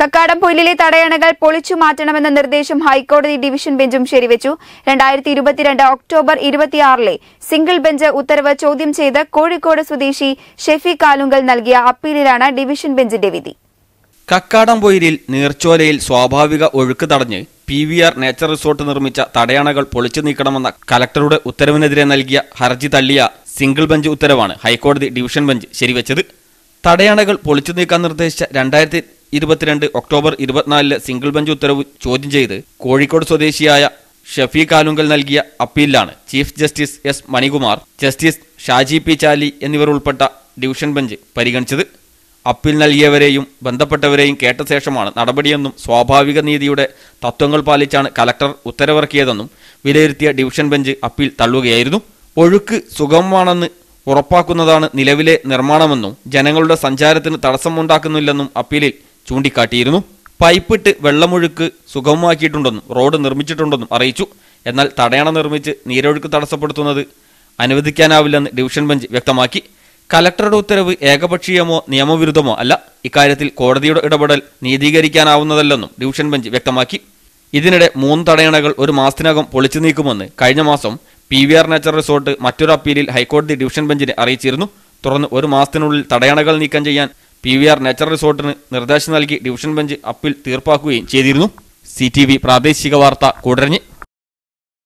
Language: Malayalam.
കക്കാടംപൊയിലിലെ തടയണകൾ പൊളിച്ചു മാറ്റണമെന്ന നിർദ്ദേശം ഹൈക്കോടതി ഡിവിഷൻ ബെഞ്ചും ശരിവച്ചു രണ്ടായിരത്തി ഇരുപത്തിരണ്ട് ഒക്ടോബർ ഇരുപത്തിയാറിലെ സിംഗിൾ ബെഞ്ച് ഉത്തരവ് ചോദ്യം ചെയ്ത് കോഴിക്കോട് സ്വദേശി ഷെഫി കാലുങ്കൽ നൽകിയ അപ്പീലിലാണ് ഡിവിഷൻ ബെഞ്ചിന്റെ വിധി കക്കാടംപൊയിലിൽ നീർച്ചോലയിൽ സ്വാഭാവിക ഒഴുക്ക് തടഞ്ഞ് P V R nature resort നിർമ്മിച്ച തടയണകൾ പൊളിച്ചു നീക്കണമെന്ന കലക്ടറുടെ ഉത്തരവിനെതിരെ നൽകിയ ഹർജി തള്ളിയ സിംഗിൾ ബെഞ്ച് ഉത്തരവാണ് ഹൈക്കോടതി ഡിവിഷൻ ബെഞ്ച് ശരിവെച്ചത് തടയണകൾ പൊളിച്ചു നീക്കാൻ നിർദ്ദേശിച്ച രണ്ടായിരത്തി ഇരുപത്തിരണ്ട് ഒക്ടോബർ ഇരുപത്തിനാലിലെ സിംഗിൾ ബെഞ്ച് ഉത്തരവ് ചോദ്യം ചെയ്ത് കോഴിക്കോട് സ്വദേശിയായ ഷഫീഖ് ആലുങ്കൽ നൽകിയ അപ്പീലിലാണ് chief justice S Manikumar justice Shaji P Chaly എന്നിവർ ഉൾപ്പെട്ട ഡിവിഷൻ ബെഞ്ച് പരിഗണിച്ചത് അപ്പീൽ നൽകിയവരെയും ബന്ധപ്പെട്ടവരെയും കേട്ട ശേഷമാണ് നടപടിയെന്നും സ്വാഭാവിക നീതിയുടെ തത്വങ്ങൾ പാലിച്ചാണ് കലക്ടർ ഉത്തരവിറക്കിയതെന്നും വിലയിരുത്തിയ ഡിവിഷൻ ബെഞ്ച് അപ്പീൽ തള്ളുകയായിരുന്നു ഒഴുക്ക് സുഗമമാണെന്ന് ഉറപ്പാക്കുന്നതാണ് നിലവിലെ നിർമ്മാണമെന്നും ജനങ്ങളുടെ സഞ്ചാരത്തിന് തടസ്സമുണ്ടാക്കുന്നില്ലെന്നും അപ്പീലിൽ ചൂണ്ടിക്കാട്ടിയിരുന്നു പൈപ്പിട്ട് വെള്ളമൊഴുക്ക് സുഗമമാക്കിയിട്ടുണ്ടെന്നും റോഡ് നിർമ്മിച്ചിട്ടുണ്ടെന്നും അറിയിച്ചു എന്നാൽ തടയണ നിർമ്മിച്ച് നീരൊഴുക്ക് തടസ്സപ്പെടുത്തുന്നത് അനുവദിക്കാനാവില്ലെന്ന് ഡിവിഷൻ ബെഞ്ച് വ്യക്തമാക്കി കലക്ടറുടെ ഉത്തരവ് ഏകപക്ഷീയമോ നിയമവിരുദ്ധമോ അല്ല ഇക്കാര്യത്തിൽ കോടതിയുടെ ഇടപെടൽ നീതീകരിക്കാനാവുന്നതല്ലെന്നും ഡിവിഷൻ ബെഞ്ച് വ്യക്തമാക്കി ഇതിനിടെ മൂന്ന് തടയണകൾ ഒരു മാസത്തിനകം പൊളിച്ചു നീക്കുമെന്ന് കഴിഞ്ഞ മാസം P V R nature resort മറ്റൊരു അപ്പീലിൽ ഹൈക്കോടതി ഡിവിഷൻ ബെഞ്ചിനെ അറിയിച്ചിരുന്നു തുടർന്ന് ഒരു മാസത്തിനുള്ളിൽ തടയണകൾ നീക്കം ചെയ്യാൻ പി വി ആർ നേച്ചർ റിസോർട്ടിന് നിർദ്ദേശം നൽകി ഡിവിഷൻ ബെഞ്ച് അപ്പീൽ തീർപ്പാക്കുകയും ചെയ്തിരുന്നു സി പ്രാദേശിക വാർത്ത കൂടരഞ്ഞ്